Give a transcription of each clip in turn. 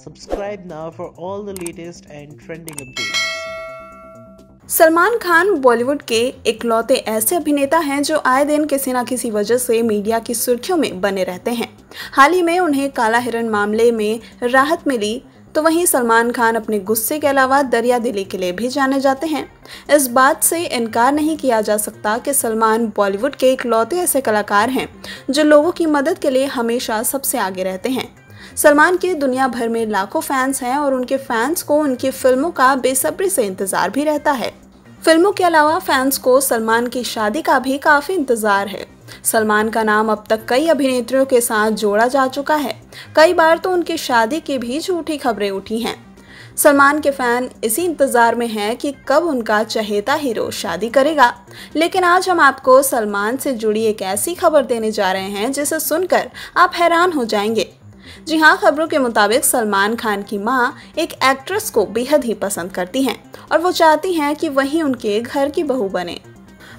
Subscribe now for all the latest and trending updates. Salman Khan Bollywood के इकलौते ऐसे अभिनेता हैं जो आए दिन किसी न किसी वजह से मीडिया की सुर्खियों में बने रहते हैं हाल ही में उन्हें काला हिरण मामले में राहत मिली तो वहीं सलमान खान अपने गुस्से के अलावा दरिया दिली के लिए भी जाने जाते हैं इस बात से इनकार नहीं किया जा सकता कि सलमान बॉलीवुड के इकलौते ऐसे कलाकार हैं जो लोगों की मदद के लिए हमेशा सबसे आगे रहते हैं सलमान के दुनिया भर में लाखों फैंस हैं और उनके फैंस को उनकी फिल्मों का बेसब्री से इंतज़ार भी रहता है फिल्मों के अलावा फैंस को सलमान की शादी का भी काफ़ी इंतज़ार है सलमान का नाम अब तक कई अभिनेत्रियों के साथ जोड़ा जा चुका है कई बार तो उनकी शादी की भी झूठी खबरें उठी हैं सलमान के फैन इसी इंतज़ार में हैं कि कब उनका चहेता हीरो शादी करेगा लेकिन आज हम आपको सलमान से जुड़ी एक ऐसी खबर देने जा रहे हैं जिसे सुनकर आप हैरान हो जाएंगे जी हाँ खबरों के मुताबिक सलमान खान की माँ एक एक्ट्रेस को बेहद ही पसंद करती हैं और वो चाहती हैं कि वही उनके घर की बहू बने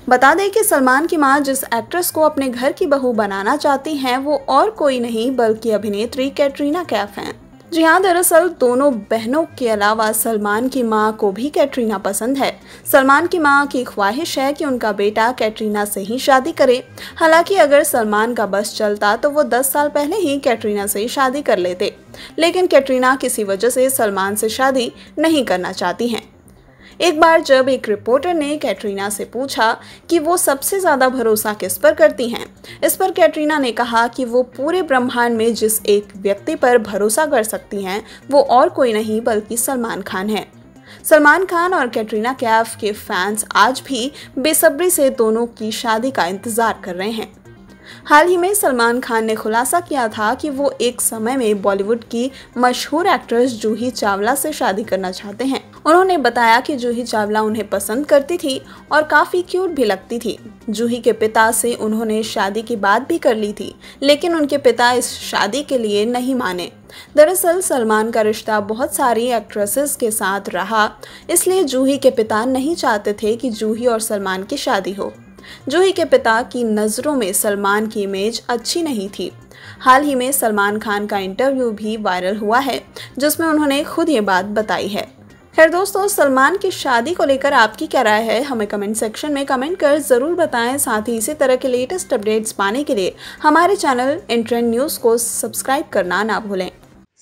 बता दें कि सलमान की मां जिस एक्ट्रेस को अपने घर की बहू बनाना चाहती हैं वो और कोई नहीं बल्कि अभिनेत्री कैटरीना कैफ हैं जी हाँ दरअसल दोनों बहनों के अलावा सलमान की माँ को भी कैटरीना पसंद है सलमान की माँ की ख्वाहिश है कि उनका बेटा कैटरीना से ही शादी करे हालांकि अगर सलमान का बस चलता तो वो 10 साल पहले ही कैटरीना से शादी कर लेते लेकिन कैटरीना किसी वजह से सलमान से शादी नहीं करना चाहती हैं एक बार जब एक रिपोर्टर ने कैटरीना से पूछा कि वो सबसे ज़्यादा भरोसा किस पर करती हैं इस पर कैटरीना ने कहा कि वो पूरे ब्रह्मांड में जिस एक व्यक्ति पर भरोसा कर सकती हैं वो और कोई नहीं बल्कि सलमान खान है सलमान खान और कैटरीना कैफ के फैंस आज भी बेसब्री से दोनों की शादी का इंतज़ार कर रहे हैं हाल ही में सलमान खान ने खुलासा किया था कि वो एक समय में बॉलीवुड की मशहूर एक्ट्रेस जूही चावला से शादी करना चाहते हैं उन्होंने बताया कि जूही चावला उन्हें पसंद करती थी और काफी क्यूट भी लगती थी जूही के पिता से उन्होंने शादी की बात भी कर ली थी लेकिन उनके पिता इस शादी के लिए नहीं माने दरअसल सलमान का रिश्ता बहुत सारी एक्ट्रेसेस के साथ रहा इसलिए जूही के पिता नहीं चाहते थे कि जूही और सलमान की शादी हो जूही के पिता की नज़रों में सलमान की इमेज अच्छी नहीं थी हाल ही में सलमान खान का इंटरव्यू भी वायरल हुआ है जिसमें उन्होंने खुद ये बात बताई है खैर दोस्तों सलमान की शादी को लेकर आपकी क्या राय है हमें कमेंट सेक्शन में कमेंट कर ज़रूर बताएं साथ ही इसी तरह के लेटेस्ट अपडेट्स पाने के लिए हमारे चैनल इंट्रेंड न्यूज़ को सब्सक्राइब करना ना भूलें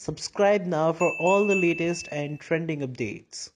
subscribe now for all the latest and trending updates